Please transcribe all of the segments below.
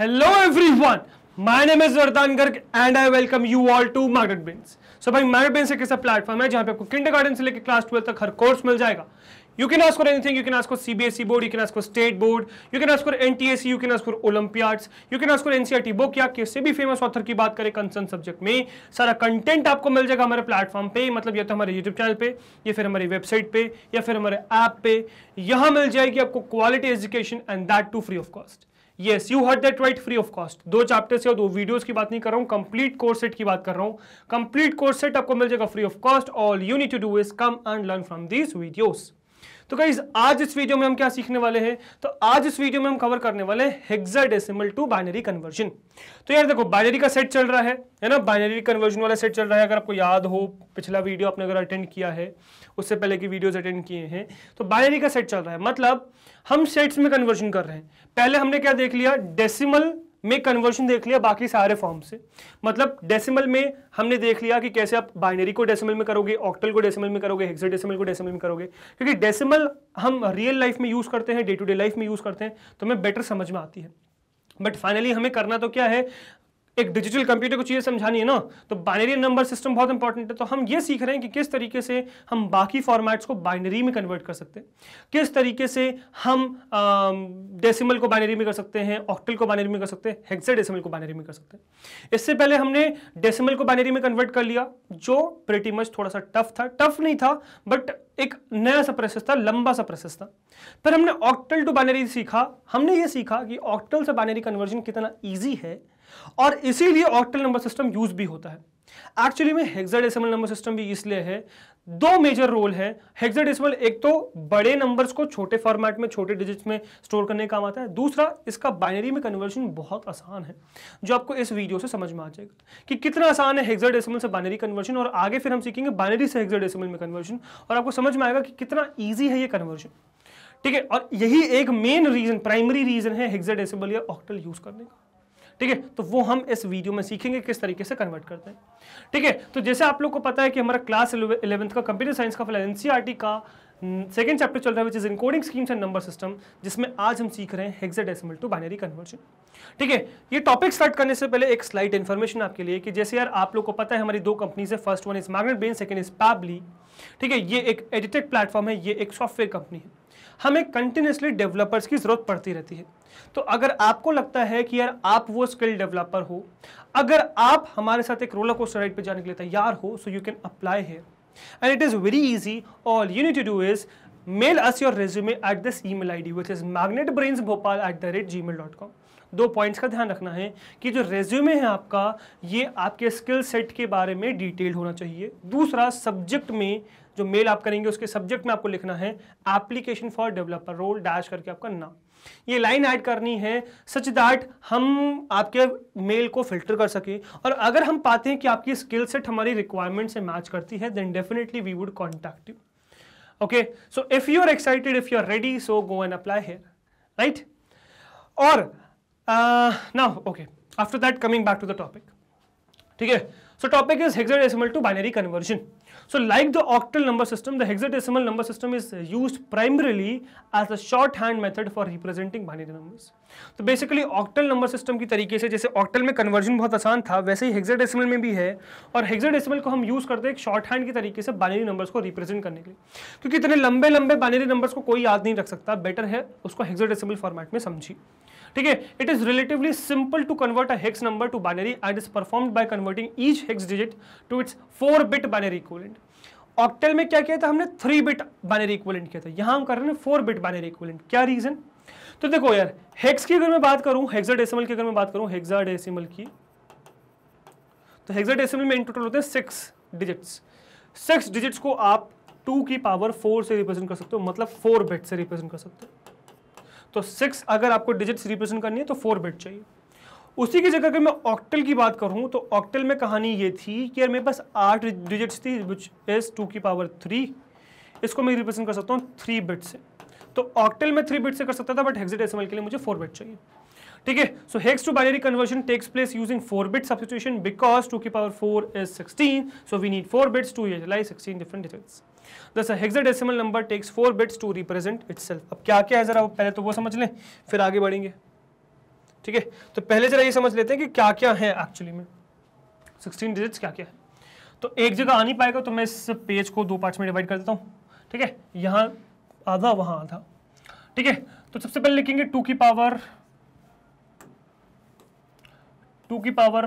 Hello everyone my name is Vardan Garg and I welcome you all to Magnet Brains so भाई market बेन्स एक ऐसा platform है जहां पे आपको किंडर गार्डन से लेकर क्लास ट्वेल्थ तक हर कोर्स मिल जाएगा you can ask for anything you can ask for CBSE board you can ask for state board you can ask for NTSC you can ask for olympiads you can ask for NCERT book या किसी भी famous author की बात करें कंसर्न सब्जेक्ट में सारा content आपको मिल जाएगा हमारे प्लेटफॉर्म पे मतलब या तो हमारे यूट्यूब चैनल पे या फिर हमारी वेबसाइट पे या फिर हमारे ऐप पे यहां मिल जाएगी आपको quality education and that too free of cost yes you heard that right free of cost दो चैप्टर से और दो वीडियोस की बात नहीं कर रहा हूं कंप्लीट कोर्स सेट की बात कर रहा हूं कंप्लीट कोर्स सेट आपको मिल जाएगा free of cost all you need to do is come and learn from these videos तो कई आज इस वीडियो में हम क्या सीखने वाले हैं तो आज इस वीडियो में हम कवर करने वाले हैं टू बाइनरी कन्वर्जन तो यार देखो बाइनरी का सेट चल रहा है है ना बाइनरी कन्वर्जन वाला सेट चल रहा है अगर आपको याद हो पिछला वीडियो आपने अगर अटेंड किया है उससे पहले की वीडियोज अटेंड किए हैं तो बाइनरी का सेट चल रहा है मतलब हम सेट्स में कन्वर्जन कर रहे हैं पहले हमने क्या देख लिया डेसिमल में कन्वर्शन देख लिया बाकी सारे फॉर्म से मतलब डेसिमल में हमने देख लिया कि कैसे आप बाइनरी को डेसिमल में करोगे ऑक्टल को डेसिमल में करोगे हेक्साडेसिमल को डेसिमल में करोगे क्योंकि डेसिमल हम रियल लाइफ में यूज़ करते हैं डे टू डे लाइफ में यूज़ करते हैं तो हमें बेटर समझ में आती है बट फाइनली हमें करना तो क्या है एक डिजिटल कंप्यूटर को चीज़ें समझानी है ना तो बाइनरी नंबर सिस्टम बहुत इंपॉर्टेंट है तो हम ये सीख रहे हैं कि किस तरीके से हम बाकी फॉर्मेट्स को बाइनरी में कन्वर्ट कर सकते हैं किस तरीके से हम डेसिमल को बाइनरी में कर सकते हैं ऑक्टल को बाइनरी में कर सकते हैं हेक्सा डेसिमल को बाइनरी में कर सकते हैं इससे पहले हमने डेसिमल को बाइनरी में कन्वर्ट कर लिया जो प्रेटी मच थोड़ा सा टफ था टफ नहीं था बट एक नया सा प्रोसेस था लंबा सा प्रोसेस था फिर हमने ऑक्टल टू बाइनरी सीखा हमने ये सीखा कि ऑक्टल से बाइनरी कन्वर्जन कितना ईजी है और इसीलिए ऑक्टल नंबर सिस्टम यूज भी होता है एक्चुअली में हेक्साडेसिमल नंबर सिस्टम भी इसलिए है दो मेजर रोल है हेक्साडेसिमल एक तो बड़े नंबर्स को छोटे फॉर्मेट में छोटे डिजिट्स में स्टोर करने का काम आता है दूसरा इसका बाइनरी में कन्वर्जन बहुत आसान है जो आपको इस वीडियो से समझ में आ जाएगा कि कितना आसान है हेक्साडेसिमल से बाइनरी कन्वर्जन और आगे फिर हम सीखेंगे बाइनरी से हेक्साडेसिमल में कन्वर्जन और आपको समझ में आएगा कि कितना ईजी है ये कन्वर्जन ठीक है और यही एक मेन रीजन प्राइमरी रीजन है हेक्साडेसिमल या ऑक्टल यूज करने का ठीक है तो वो हम इस वीडियो में सीखेंगे किस तरीके से कन्वर्ट करते हैं ठीक है तो जैसे आप लोग को पता है कि हमारा क्लास इलेवंथ का कंप्यूटर साइंस का फिलहाल एनसीआरटी e का सेकेंड चैप्टर चल रहा है which is encoding schemes and number system जिसमें आज हम सीख रहे हैं हेक्साडेसिमल टू बाइनरी कन्वर्जन ठीक है ये टॉपिक स्टार्ट करने से पहले एक स्लाइट इन्फॉर्मेशन आपके लिए कि जैसे यार आप लोग को पता है हमारी दो कंपनीज है first one is Magnet Brains second is Pabbly ठीक है ये एक एडिटेड प्लेटफॉर्म है ये एक सॉफ्टवेयर कंपनी है हमें कंटिन्यूसली डेवलपर्स की ज़रूरत पड़ती रहती है तो अगर आपको लगता है कि यार आप वो स्किल डेवलपर हो अगर आप हमारे साथ एक रोलर कोस्टर राइड पे जाने के लिए तैयार हो so you can apply and it is very all you and to do is mail us your resume at this email ID which is Magnet Brains Bhopal at the rate gmail dot com दो points का ध्यान रखना है कि जो resume है आपका ये आपके स्किल सेट के बारे में डिटेल होना चाहिए दूसरा सब्जेक्ट में जो मेल आप करेंगे उसके सब्जेक्ट में आपको लिखना है application for developer role dash करके आपका नाम ये लाइन ऐड करनी है सच दैट हम आपके मेल को फिल्टर कर सके और अगर हम पाते हैं कि आपकी स्किल सेट हमारी रिक्वायरमेंट से मैच करती है then definitely we would contact you okay so if you are excited if you are ready so go and apply here right और ना okay after that coming back to the topic ठीक है So topic is hexadecimal to binary conversion. So like the octal number system, the hexadecimal number system is used primarily as a shorthand method for representing binary numbers. तो basically octal number system की तरीके से जैसे octal में conversion बहुत आसान था वैसे ही hexadecimal में भी है और hexadecimal को हम use करते हैं एक shorthand की तरीके से binary numbers को represent करने के लिए क्योंकि इतने लंबे लंबे binary numbers को कोई याद नहीं रख सकता बेटर है उसको hexadecimal format में समझिए ठीक है it is relatively simple to convert hex number to binary and is perform by converting each hex digit to its four bit binary equivalent octal में क्या किया था हमने थ्री बिट बाइनरी इक्वलेंट किया था यहां हम कर रहे हैं फोर बिट बाइनरी इक्वलेंट क्या रीजन तो देखो यार हेक्स की अगर मैं बात करूँ हेक्साडेसिमल की अगर मैं बात करूँ हेक्साडेसिमल की तो हेक्साडेसिमल में इन टोटल होते हैं सिक्स डिजिट्स सिक्स डिजिट्स को आप टू की पावर फोर से रिप्रेजेंट कर सकते हो मतलब फोर बिट से रिप्रेजेंट कर सकते हो तो सिक्स अगर आपको डिजिट्स रिप्रेजेंट करनी है तो फोर बिट चाहिए उसी की जगह अगर मैं ऑक्टल की बात करूँ तो ऑक्टल में कहानी ये थी कि यार मेरे पास आठ डिजिट्स थी विच इज़ टू की पावर थ्री इसको मैं रिप्रेजेंट कर सकता हूँ थ्री बिट से तो ऑक्टल में थ्री बिट से कर सकता था बट हेक्साडेसिमल के लिए मुझे फोर बिट चाहिए ठीक है so hex to binary conversion takes place using four bit substitution because two की power four is sixteen so we need four bits to utilize sixteen different digits this hexadecimal number takes four bits to represent itself अब क्या क्या है जरा पहले तो वो समझ लें फिर आगे बढ़ेंगे ठीक है तो पहले जरा ये समझ लेते हैं कि क्या क्या है एक्चुअली में सिक्सटीन डिजिट्स क्या क्या है तो एक जगह आ नहीं पाएगा तो मैं इस पेज को दो पार्ट्स में डिवाइड कर देता हूँ ठीक है यहाँ आधा वहाँ आधा ठीक है तो सबसे पहले लिखेंगे टू की पावर टू की पावर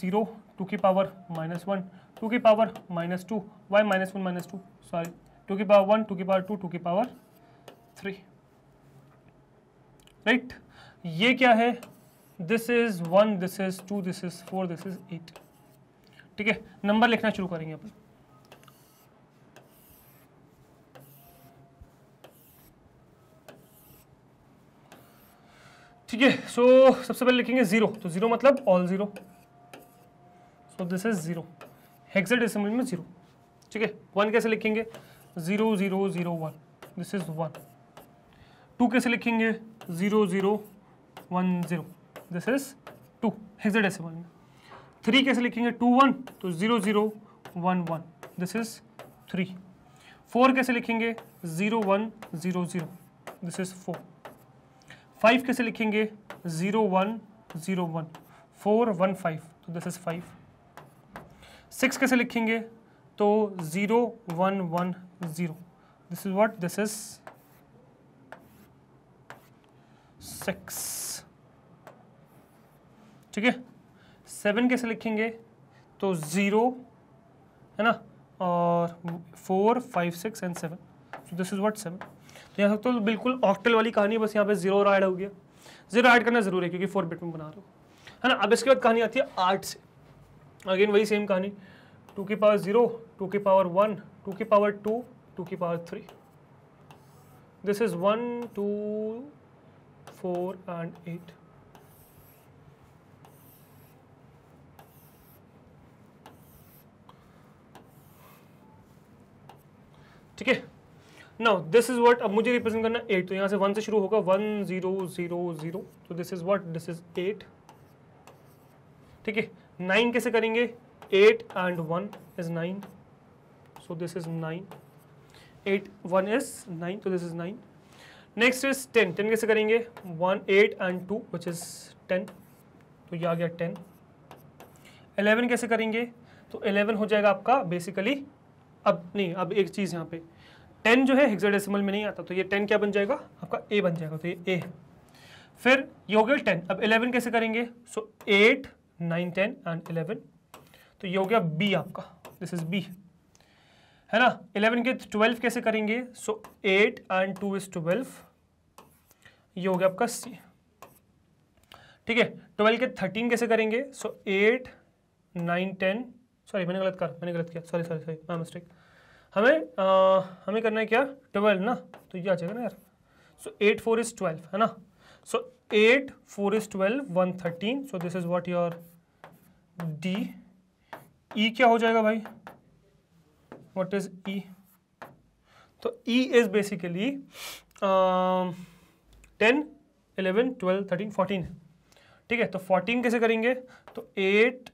ज़ीरो टू की पावर माइनस वन टू की power minus two Y minus one minus two sorry two की पावर वन टू की पावर टू टू की पावर थ्री राइट ये क्या है this is one this is two this is four this is eight ठीक है number लिखना शुरू करेंगे अपन ठीक है सो सबसे पहले लिखेंगे जीरो तो जीरो मतलब all zero so this is zero hexadecimal में जीरो ठीक है वन कैसे लिखेंगे zero zero zero one this is one two कैसे लिखेंगे zero zero one zero this is two hexadecimal में थ्री कैसे लिखेंगे टू वन तो zero zero one one this is three four कैसे लिखेंगे zero one zero zero this is four five कैसे लिखेंगे zero one zero one four one five तो this is five six कैसे लिखेंगे तो zero one one zero this is what this is six ठीक है सेवन कैसे लिखेंगे तो ज़ीरो है ना और four five six and seven so this is what seven तो यहाँ तो बिल्कुल ऑक्टल वाली कहानी बस यहाँ पे ज़ीरो और ऐड हो गया ज़ीरो ऐड करना जरूरी है क्योंकि फोर बिट में बना रहा हूँ है ना अब इसके बाद कहानी आती है आर्ट से अगेन वही सेम कहानी टू की पावर ज़ीरो टू की पावर वन टू की पावर टू टू की power three this is one two four and eight ठीक है नाउ दिस इज व्हाट अब मुझे रिप्रेजेंट करना एट तो यहां से वन से शुरू होगा वन जीरो जीरो जीरो तो this is what this is eight ठीक है नाइन कैसे करेंगे eight and one is nine so this is nine eight one is nine तो this is nine next is ten ten कैसे करेंगे one eight and two which is ten तो ये आ गया टेन एलेवन कैसे करेंगे तो एलेवन हो जाएगा आपका बेसिकली अब नहीं अब एक चीज़ यहाँ पे टेन जो है हेक्साडेसिमल में नहीं आता तो ये टेन क्या बन जाएगा आपका ए बन जाएगा तो ये ए है फिर ये हो गया टेन अब इलेवन कैसे करेंगे so eight nine ten and eleven तो ये हो गया बी आपका दिस इज बी है ना इलेवन के ट्वेल्व कैसे करेंगे so eight and two is twelve ये हो गया आपका सी ठीक है ट्वेल्व के थर्टीन कैसे करेंगे so eight nine ten sorry मैंने गलत कर मैंने गलत किया sorry sorry sorry my mistake हमें आ, हमें करना है क्या ट्वेल्व ना तो ये आ जाएगा ना यार so eight four is twelve है ना so 8 4 is 12 13 so this is what your d e क्या हो जाएगा भाई what is e तो e is basically ten eleven 12 13 fourteen ठीक है तो फोर्टीन कैसे करेंगे तो eight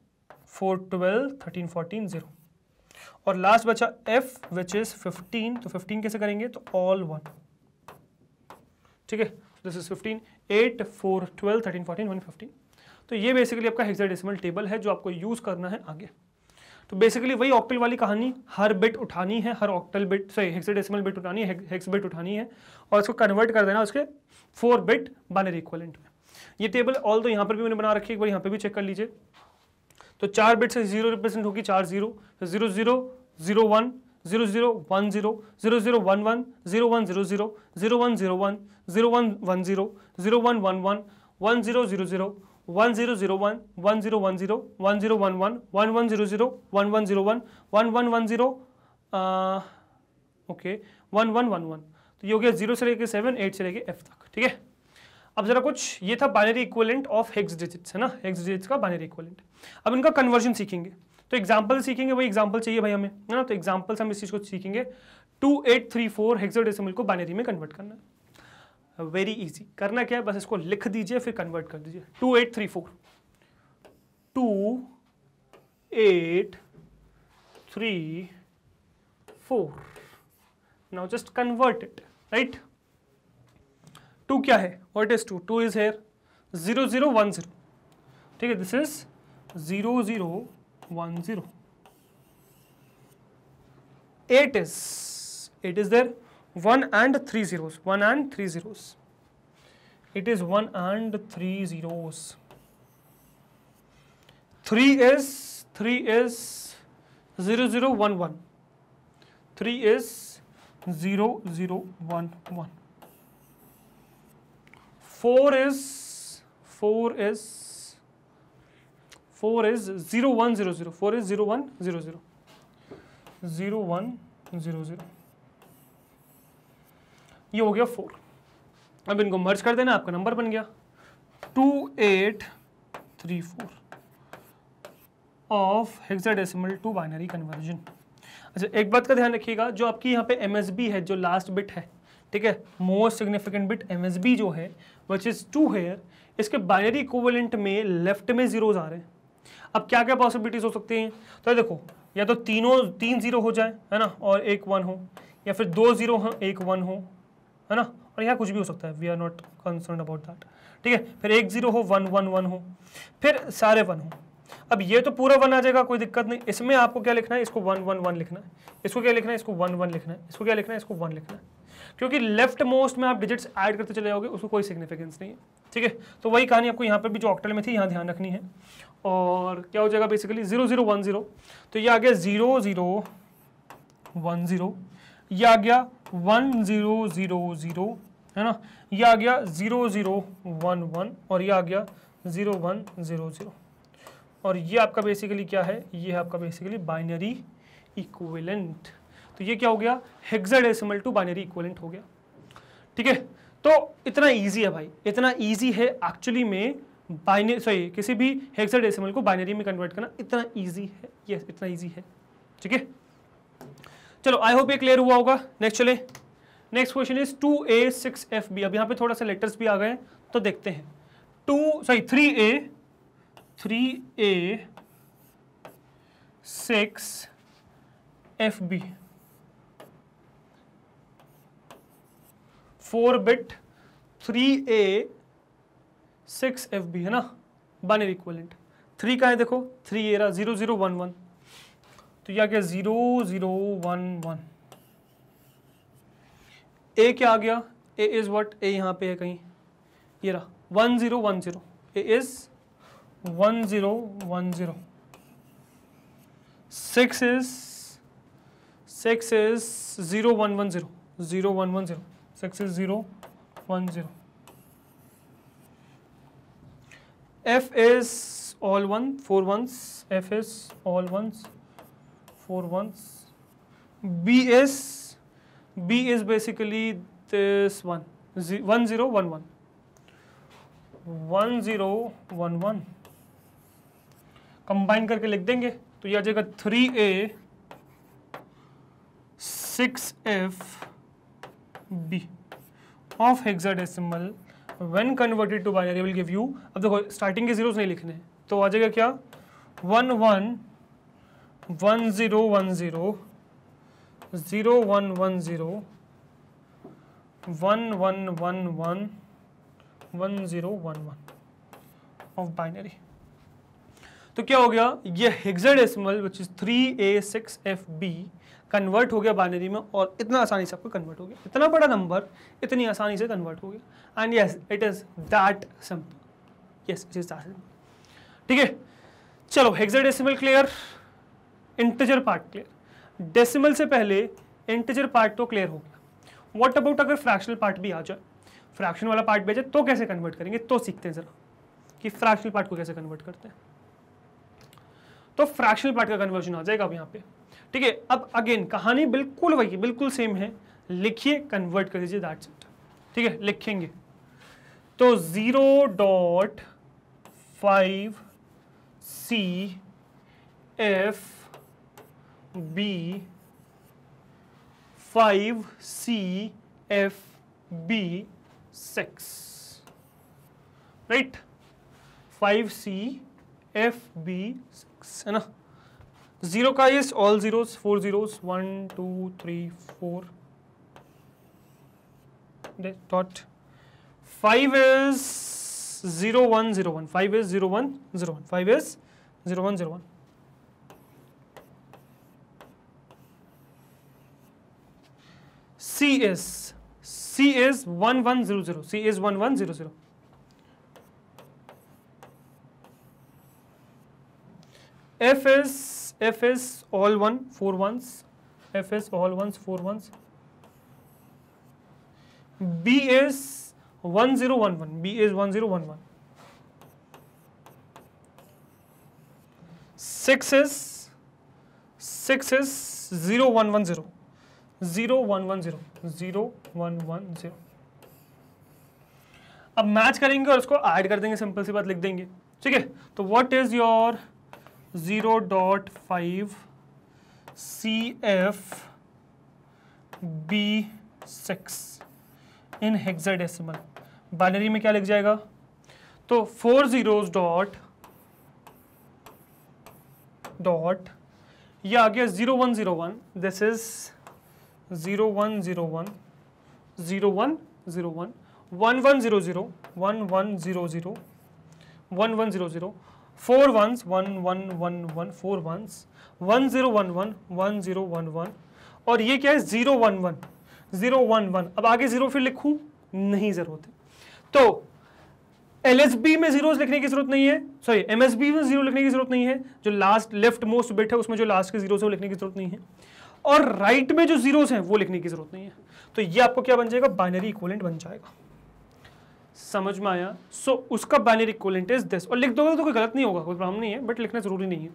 four twelve thirteen fourteen zero और लास्ट बचा एफ विच इज फिफ्टीन तो फिफ्टीन कैसे करेंगे तो ऑल वन ठीक है this is fifteen eight four twelve thirteen fourteen one fifteen तो ये बेसिकली आपका हेक्साडेसिमल टेबल है जो आपको यूज़ करना है आगे तो बेसिकली वही ऑक्टल वाली कहानी हर बिट उठानी है हर octal bit sorry hexadecimal bit उठानी है हेक्स बिट उठानी है और उसको कन्वर्ट कर देना उसके फोर बिट बाइनरी इक्वलेंट में ये टेबल ऑल तो यहाँ पर भी मैंने बना रखी है एक बार यहाँ पर भी चेक कर लीजिए तो चार बिट से जीरो रिप्रेजेंट होगी चार zero zero zero zero one zero zero one zero zero zero one one zero one zero zero zero one zero one zero one one zero zero one one one one zero zero zero one zero zero one one zero one zero one zero one one one one zero zero one one zero one one one one zero okay one one one one तो ये हो गया zero से लेके seven eight से लेके F तक ठीक है अब जरा कुछ ये था binary equivalent of hex digits है ना हेक्स डिजिट्स का बाइनरी इक्वलेंट अब इनका कन्वर्जन सीखेंगे तो एग्जाम्पल सीखेंगे वही एग्जाम्पल चाहिए भाई हमें है ना तो एग्जाम्पल हम इस चीज़ को सीखेंगे two eight three four hexadecimal को बाइनरी में कन्वर्ट करना वेरी इजी करना क्या है बस इसको लिख दीजिए फिर कन्वर्ट कर दीजिए two eight three four two eight three four now just convert it right two क्या है what is two two is here zero zero one zero ठीक है this is zero zero one zero. Eight is it is there one and three zeros one and three zeros. It is one and three zeros. Three is three is zero zero one one. Three is zero zero one one. Four is four is four is zero one zero zero four is zero one zero zero zero one zero zero ये हो गया four अब इनको मर्ज कर देना आपका number बन गया two eight three four of hexadecimal to binary conversion अच्छा एक बात का ध्यान रखिएगा जो आपकी यहाँ पे एम है जो लास्ट बिट है ठीक है मोस्ट सिग्निफिकेंट बिट एम जो है वच इज़ टू हेयर इसके बाइनरी इक्वलेंट में लेफ्ट में जीरोज आ रहे हैं अब क्या क्या पॉसिबिलिटीज हो सकती हैं तो देखो या तो तीनों तीन जीरो हो जाए है ना और एक वन हो या फिर दो जीरो हो एक वन हो है ना और यहाँ कुछ भी हो सकता है we are not concern about that ठीक है फिर एक जीरो हो वन वन वन हो फिर सारे वन हो अब ये तो पूरा वन आ जाएगा कोई दिक्कत नहीं इसमें आपको क्या लिखना है इसको वन वन वन लिखना है इसको क्या लिखना है इसको वन वन लिखना है इसको क्या लिखना है इसको वन लिखना है क्योंकि लेफ्ट मोस्ट में आप डिजिट्स ऐड करते चले जाओगे उसको कोई सिग्निफिकेंस नहीं है ठीक है तो वही कहानी आपको यहाँ पर भी जो ऑक्टल में थी यहाँ ध्यान रखनी है और क्या हो जाएगा basically zero zero one zero तो ये आ गया ज़ीरो ज़ीरो वन ज़ीरो ये आ गया वन ज़ीरो ज़ीरो ज़ीरो है ना ये आ गया ज़ीरो ज़ीरो वन वन और ये आ गया ज़ीरो वन ज़ीरो ज़ीरो और ये आपका बेसिकली क्या है ये है आपका बेसिकली बाइनरी इक्विवेलेंट तो ये क्या हो गया हेक्साडेसिमल टू बाइनरी इक्विवेलेंट हो गया ठीक है तो इतना ईजी है भाई इतना ईजी है एक्चुअली में बाइनरी सॉरी किसी भी हेक्साडेसिमल को बाइनरी में कन्वर्ट करना इतना ईजी है यस yes, इतना ईजी है ठीक है चलो आई होप ये क्लियर हुआ होगा नेक्स्ट चले next question is two A six F B अब यहाँ पे थोड़ा सा लेटर्स भी आ गए तो देखते हैं two sorry three A three A six F B four bit three A six F B है ना बाइनरी इक्वलेंट थ्री का है देखो थ्री एरा जीरो जीरो वन वन तो यह क्या zero zero one one A क्या आ गया ए इज व्हाट ए यहाँ पे है कहीं ये रहा one zero one zero A is one zero one zero six is six is zero one one zero zero one one zero six is zero one zero f is all one four ones f is all ones four ones b is b is basically this one Z, one zero one one one zero one one combine करके लिख देंगे तो ये आ जाएगा three A six F B of hexadecimal when converted to binary will give you अब देखो starting के जीरोस नहीं लिखने तो आ जाएगा क्या one one one zero one zero zero one one zero one one one one one zero one one of binary तो क्या हो गया ये hexadecimal which is three A six F B convert हो गया बाइनरी में और इतना आसानी से आपको कन्वर्ट हो गया इतना बड़ा नंबर इतनी आसानी से कन्वर्ट हो गया and yes it is that simple yes it is that simple ठीक है चलो hexadecimal clear integer part clear decimal से पहले इंटीजर पार्ट तो क्लियर हो गया व्हाट अबाउट अगर फ्रैक्शनल पार्ट भी आ जाए फ्रैक्शन वाला पार्ट भी आ जाए तो कैसे कन्वर्ट करेंगे तो सीखते हैं ज़रा कि फ्रैक्शनल पार्ट को कैसे कन्वर्ट करते हैं तो फ्रैक्शनल पार्ट का कन्वर्जन आ जाएगा अब यहाँ पे ठीक है अब अगेन कहानी बिल्कुल वही बिल्कुल सेम है लिखिए कन्वर्ट कर दीजिए दैट्स इट ठीक है लिखेंगे तो zero dot five C F B five C F B six right five C F B six है ना जीरो का is all zero four zero one two three four dot five is zero one zero one five is zero one zero one five is zero one zero one C is C is one one zero zero C is one one zero zero F is f is all one four ones f is all ones four ones b is 1011 b is 1011 6 is 6 is 0110 0110 0110 अब match करेंगे और उसको add कर देंगे simple सी बात लिख देंगे ठीक है तो what is your zero dot five C F B six in hexadecimal binary में क्या लिख जाएगा तो फोर जीरो डॉट डॉट ये आ गया zero one zero one this is zero one zero one zero one zero one one one zero zero one one zero zero one one zero zero four ones one one one one four ones one zero one one one zero one one और ये क्या है zero one one zero one one अब आगे zero फिर लिखूं नहीं ज़रूरत है तो एल एस बी में जीरोस लिखने की जरूरत नहीं है सॉरी एम एस बी में जीरो लिखने की जरूरत नहीं है जो लास्ट लेफ्ट मोस्ट बिट है उसमें जो लास्ट के जीरो है वो लिखने की जरूरत नहीं है और राइट right में जो जीरोस हैं वो लिखने की जरूरत नहीं है तो ये आपको क्या बन जाएगा बाइनरी इक्वलेंट बन जाएगा समझ में आया सो so, उसका बाइनरी इक्वलेंट इज दिस और लिख दोगे तो कोई गलत नहीं होगा कोई प्रॉब्लम नहीं है बट लिखना जरूरी नहीं है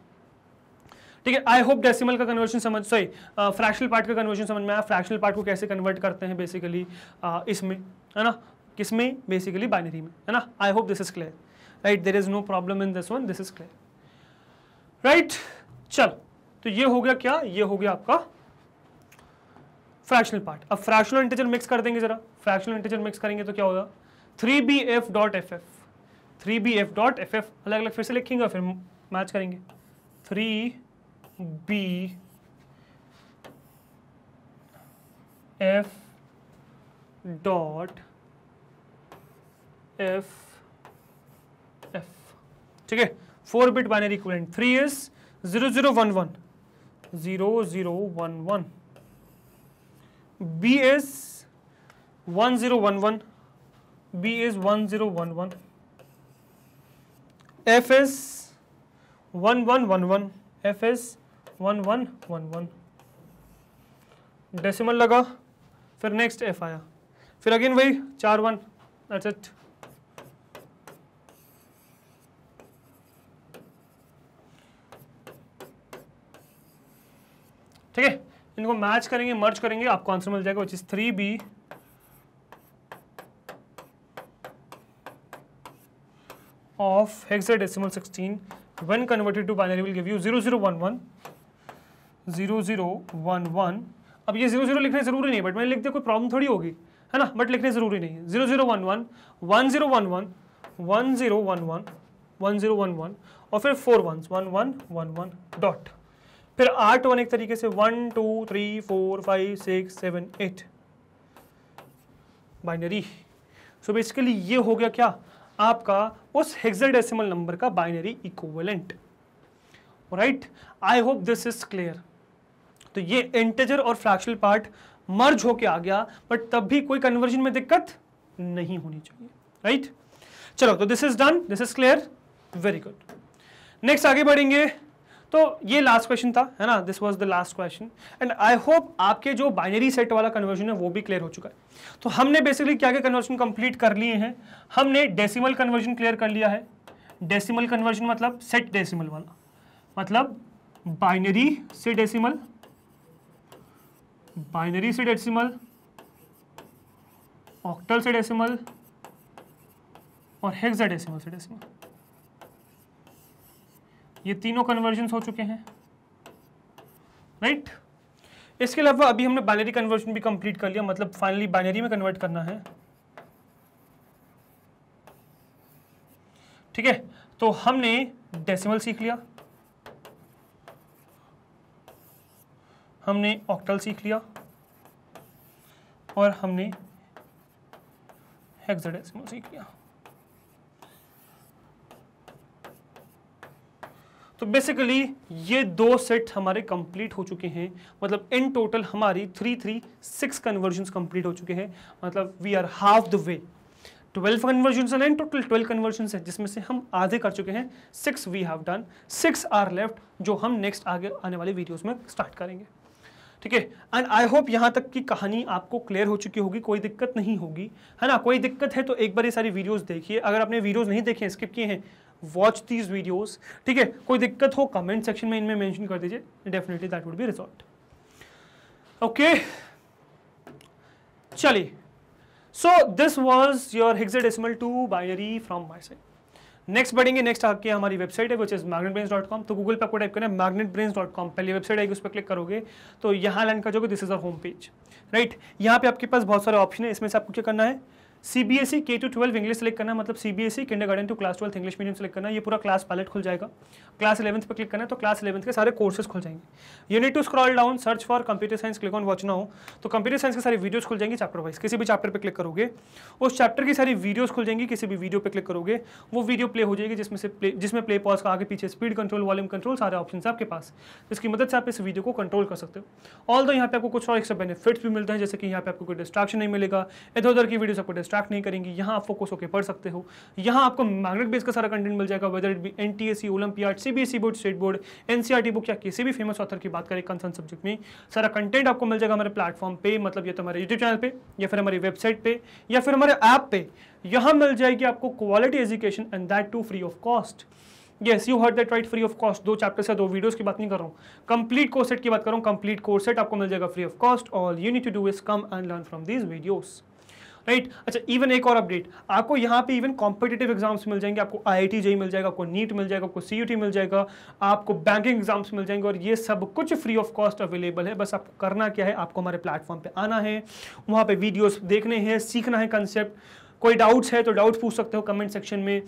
ठीक है आई होप डेसिमल का कन्वर्शन समझ सॉरी फ्रैक्शनल पार्ट का कन्वर्शन समझ में आया फ्रैक्शनल पार्ट को कैसे कन्वर्ट करते हैं बेसिकली uh, इसमें है ना किसमें बेसिकली बाइनरी में है ना I hope this is clear right there is no problem in this one this is clear right चल तो ये हो गया क्या ये हो गया आपका फ्रैक्शनल पार्ट अब फ्रैक्शनल इंटीजर मिक्स कर देंगे जरा फ्रैक्शनल इंटीजर मिक्स करेंगे तो क्या होगा three B F dot F F three B F dot F F अलग अलग फिर से लिखेंगे और फिर मैच करेंगे three B F dot F F ठीक है four bit binary equivalent three is zero zero one one zero zero one one B is one zero one one B is 1011. F is 1111. F is 1111. Decimal लगा फिर next F आया फिर again वही चार one that's it ठीक है इनको match करेंगे मर्ज करेंगे आपको आंसर मिल जाएगा which is three B of hexadecimal 16 when converted to binary will give you 0011 0011 अब ये जीरो जीरो लिखना जरूरी नहीं बट मैंने लिख दिया कोई प्रॉब्लम थोड़ी होगी है ना बट लिखने जरूरी नहीं zero zero one one one zero one one one zero one one one zero one one और फिर four one one one one one dot फिर आठ वन एक तरीके से one two three four five six seven eight binary so basically ये हो गया क्या आपका उस हेक्साडेसिमल नंबर का binary equivalent right I hope this is clear तो ये इंटेजर और फ्रैक्शनल पार्ट मर्ज होके आ गया बट तब भी कोई कन्वर्जन में दिक्कत नहीं होनी चाहिए राइट right? चलो तो this is done this is clear very good next आगे बढ़ेंगे तो ये लास्ट क्वेश्चन था है ना this was the last question and I hope आपके जो बाइनरी सेट वाला कन्वर्जन है वो भी क्लियर हो चुका है तो हमने बेसिकली क्या क्या कन्वर्जन कंप्लीट कर लिए हैं हमने डेसिमल कन्वर्जन क्लियर कर लिया है डेसिमल कन्वर्जन मतलब सेट डेसिमल वाला मतलब बाइनरी से डेसिमल बाइनरी से डेसिमल ऑक्टल से डेसिमल और हेक्साडेसिमल से डेसिमल ये तीनों कन्वर्जन हो चुके हैं राइट right? इसके अलावा अभी हमने बाइनरी कन्वर्जन भी कंप्लीट कर लिया मतलब फाइनली बाइनरी में कन्वर्ट करना है ठीक है तो हमने डेसिमल सीख लिया हमने ऑक्टल सीख लिया और हमने हेक्साडेसिमल सीख लिया तो बेसिकली ये दो सेट हमारे कंप्लीट हो चुके हैं मतलब इन टोटल हमारी three three six conversion complete हो चुके हैं मतलब we are half the way twelve conversion in total twelve conversion है जिसमें से हम आधे कर चुके हैं six we have done six are left जो हम नेक्स्ट आगे आने वाले वीडियोज में स्टार्ट करेंगे ठीक है एंड आई होप यहाँ तक की कहानी आपको क्लियर हो चुकी होगी कोई दिक्कत नहीं होगी है ना कोई दिक्कत है तो एक बार ये सारी वीडियोज देखिए अगर आपने वीडियोज़ नहीं देखे स्किप किए हैं वॉच दीज वीडियोज ठीक है कोई दिक्कत हो कमेंट सेक्शन में इनमें मैंशन कर दीजिए definitely that would be resolve okay चलिए so this was your decimal to binary from my side next बढ़ेंगे नेक्स्ट आके हमारी वेबसाइट है which is magnet dot com तो गूगल पर आपको टाइप करना है मैग्नेट ब्रेन्स डॉट कॉम पहली वेबसाइट आएगी उस पर क्लिक करोगे तो यहाँ लैंड कर जाओगे this is our home page right यहाँ पे आपके पास बहुत सारे ऑप्शन है इसमें से आपको क्या करना है सी ई के टू ट्वेल्व इंग्लिश सेलेक्ट करना मतलब CBSE kindergarten to class twelfth English medium select करना ये पूरा क्लास पैलेट खुल जाएगा क्लास इलेवंथ पर क्लिक करना तो क्लास इलेवंथ के सारे कोर्सेस खुल जाएंगे unit two scroll down search for computer science click on watch ना हो तो कंप्यूटर साइंस के सारे वीडियोज खुल जाएंगे चैप्टर वाइज किसी भी चैप्टर पर क्लिक करोगे उस चैप्टर की सारी वीडियोज खुल जाएंगी किसी भी वीडियो पर क्लिक करोगे वो वीडियो प्ले हो जाएगी जिसमें से प्ले जिसमें प्ले पॉज का आगे पीछे स्पीड कंट्रोल वॉल्यूम कंट्रोल सारे ऑप्शन आपके पास इसकी मदद से आप इस वीडियो को कंट्रोल कर सकते हो ऑल दो यहाँ पे आपको कुछ और एक्स्ट्रा बेनिफिट्स भी मिलते हैं जैसे कि यहाँ पे आपको कोई डिस्ट्रैक्शन नहीं मिलेगा इधर उधर की वीडियो आपको डिस्ट्रैक्ट नहीं करेंगी यहाँ आप फोकस होकर पढ़ सकते हो यहाँ आपको मैग्नेट बेस का सारा कंटेंट मिल जाएगा whether it be N T S C olympiad C B board state board N book या किसी भी फेमस ऑथर की बात करें कंसर्न सब्जेक्ट में सारा कंटेंट आपको मिल जाएगा हमारे प्लेटफॉर्म पे मतलब या तो हमारे यूट्यूब चैनल पे या फिर हमारी वेबसाइट पे या फिर हमारे ऐप पे यहाँ मिल जाएगी आपको quality education and that too free of cost yes you heard that right free of cost दो चैप्टर से दो वीडियोस की बात नहीं कर रहा हूँ कंप्लीट कोर्सेट की बात कर रहा हूँ कंप्लीट कोर्सेट आपको मिल जाएगा free of cost all you need to do is come and learn from these videos right अच्छा इवन एक और अपडेट आपको यहाँ पे इवन कॉम्पिटेटिव एग्जाम्स मिल जाएंगे आपको आई आई e मिल जाएगा आपको नीट मिल जाएगा आपको सी मिल जाएगा आपको बैंकिंग एग्जाम्स मिल जाएंगे और ये सब कुछ फ्री ऑफ कॉस्ट अवेलेबल है बस आपको करना क्या है आपको हमारे प्लेटफॉर्म पर आना है वहाँ पर वीडियोज़ देखने हैं सीखना है कंसेप्ट कोई डाउट्स है तो डाउट पूछ सकते हो कमेंट सेक्शन में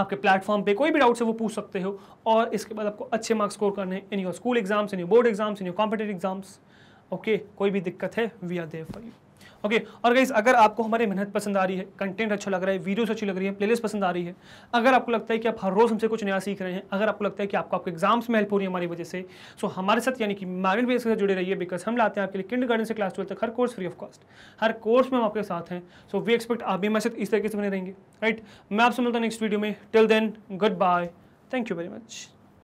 आपके प्लेटफॉर्म पे कोई भी डाउट्स है वो पूछ सकते हो और इसके बाद आपको अच्छे मार्क्स स्कोर करने in your school exams in your board exams in your competitive exams okay कोई भी दिक्कत है we are there for you okay और गाइज अगर आपको हमारी मेहनत पसंद आ रही है कंटेंट अच्छा लग रहा है वीडियोस अच्छी लग रही है प्लेलिस्ट पसंद आ रही है अगर आपको लगता है कि आप हर रोज़ हमसे कुछ नया सीख रहे हैं अगर आपको लगता है कि आपको आपके एग्जाम्स में हेल्प हो रही है हमारी वजह से सो हमारे साथ यानी कि मैरिट बेस के साथ जुड़े रहिए बिकॉज हम लाते हैं आपके लिए किंड गार्डन से क्लास ट्वेल्थ तक हर कोर्स फ्री ऑफ कॉस्ट हर कोर्स में हम आपके साथ हैं सो वी एक्सपेक्ट आप भी हमारे साथ इस तरीके से बने रहेंगे राइट मैं आपसे मिलता हूँ नेक्स्ट वीडियो में till then goodbye thank you very much